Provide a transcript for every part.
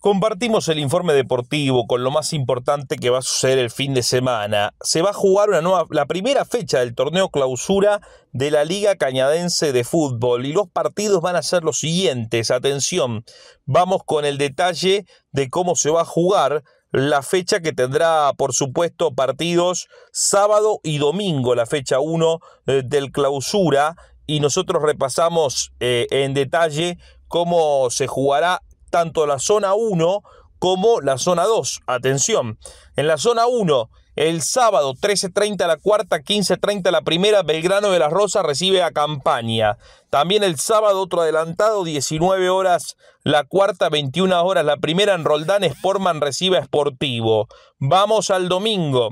Compartimos el informe deportivo con lo más importante que va a suceder el fin de semana. Se va a jugar una nueva, la primera fecha del torneo clausura de la Liga Cañadense de Fútbol y los partidos van a ser los siguientes. Atención, vamos con el detalle de cómo se va a jugar la fecha que tendrá, por supuesto, partidos sábado y domingo, la fecha 1 eh, del clausura. Y nosotros repasamos eh, en detalle cómo se jugará tanto la zona 1 como la zona 2. Atención, en la zona 1, el sábado 13.30 la cuarta, 15.30 la primera, Belgrano de las Rosas recibe a Campaña. También el sábado otro adelantado, 19 horas la cuarta, 21 horas la primera, en Roldán Sportman recibe a Sportivo. Vamos al domingo.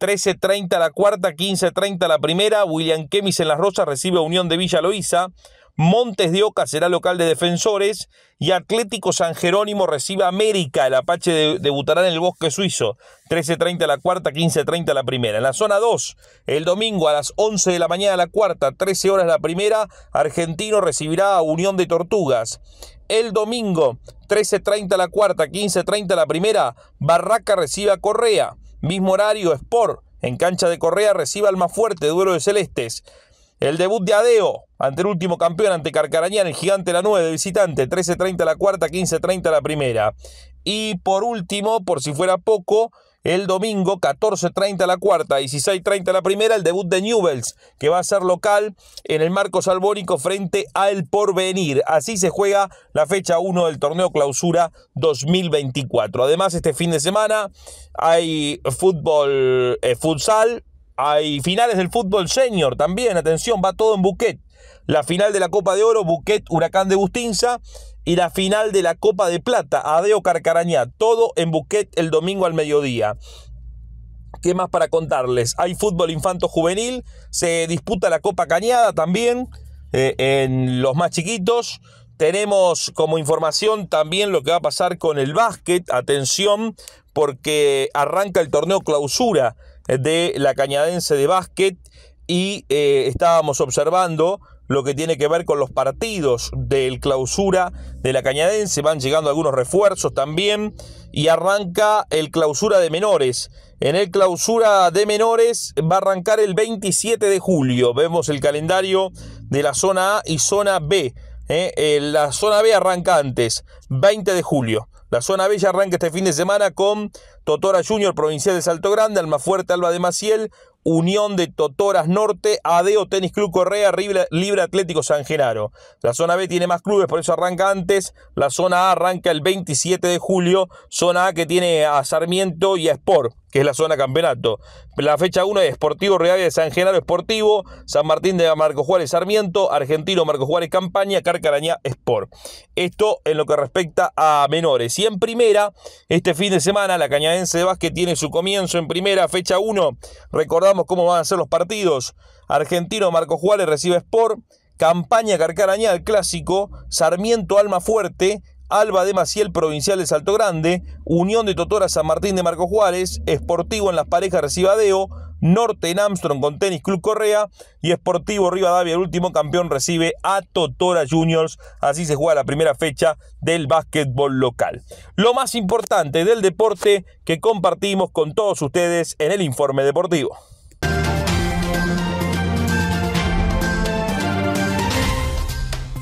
13.30 la cuarta, 15.30 la primera, William Kemis en Las Rosas recibe a Unión de Villa Loíza. Montes de Oca será local de Defensores y Atlético San Jerónimo recibe América. El Apache debutará en el Bosque Suizo. 13.30 la cuarta, 15.30 la primera. En la zona 2, el domingo a las 11 de la mañana la cuarta, 13 horas la primera, Argentino recibirá a Unión de Tortugas. El domingo, 13.30 la cuarta, 15.30 la primera, Barraca recibe a Correa. Mismo horario, Sport. En cancha de Correa recibe al más fuerte, duelo de Celestes. El debut de Adeo ante el último campeón, ante Carcarañán, el gigante la 9 visitante, 13.30 la cuarta, 15.30 la primera. Y por último, por si fuera poco, el domingo 14.30 la cuarta, 16.30 30 la primera, el debut de Newells, que va a ser local en el marco salbónico frente al porvenir. Así se juega la fecha 1 del torneo clausura 2024. Además, este fin de semana hay fútbol, eh, futsal, hay finales del fútbol senior también, atención, va todo en Buquet. La final de la Copa de Oro, Buquet, Huracán de Bustinza. Y la final de la Copa de Plata, Adeo Carcarañá. Todo en Buquet el domingo al mediodía. ¿Qué más para contarles? Hay fútbol infanto juvenil, se disputa la Copa Cañada también eh, en los más chiquitos. Tenemos como información también lo que va a pasar con el básquet. Atención, porque arranca el torneo clausura de la cañadense de básquet y eh, estábamos observando lo que tiene que ver con los partidos del clausura de la cañadense. Van llegando algunos refuerzos también y arranca el clausura de menores. En el clausura de menores va a arrancar el 27 de julio. Vemos el calendario de la zona A y zona B. ¿eh? Eh, la zona B arranca antes, 20 de julio. La zona B ya arranca este fin de semana con Totora Junior, Provincial de Salto Grande, Almafuerte, Alba de Maciel, Unión de Totoras Norte, Adeo Tenis Club Correa, Libre, Atlético San Genaro. La zona B tiene más clubes, por eso arranca antes. La zona A arranca el 27 de julio. Zona A que tiene a Sarmiento y a Sport, que es la zona campeonato. La fecha 1 es Sportivo Real de San Genaro Sportivo, San Martín de Marco Juárez Sarmiento, Argentino Marco Juárez Campaña, Carcarañá Sport. Esto en lo que respecta a menores. Y en primera, este fin de semana, la Cañada de tiene su comienzo en primera, fecha 1. Recordamos cómo van a ser los partidos. Argentino Marco Juárez recibe Sport. Campaña Carcarañal clásico. Sarmiento Alma Fuerte. Alba de Maciel, Provincial de Salto Grande, Unión de Totora San Martín de Marco Juárez, Esportivo en las parejas Adeo Norte en Armstrong con Tenis Club Correa y Sportivo Rivadavia, el último campeón, recibe a Totora Juniors. Así se juega la primera fecha del básquetbol local. Lo más importante del deporte que compartimos con todos ustedes en el informe deportivo.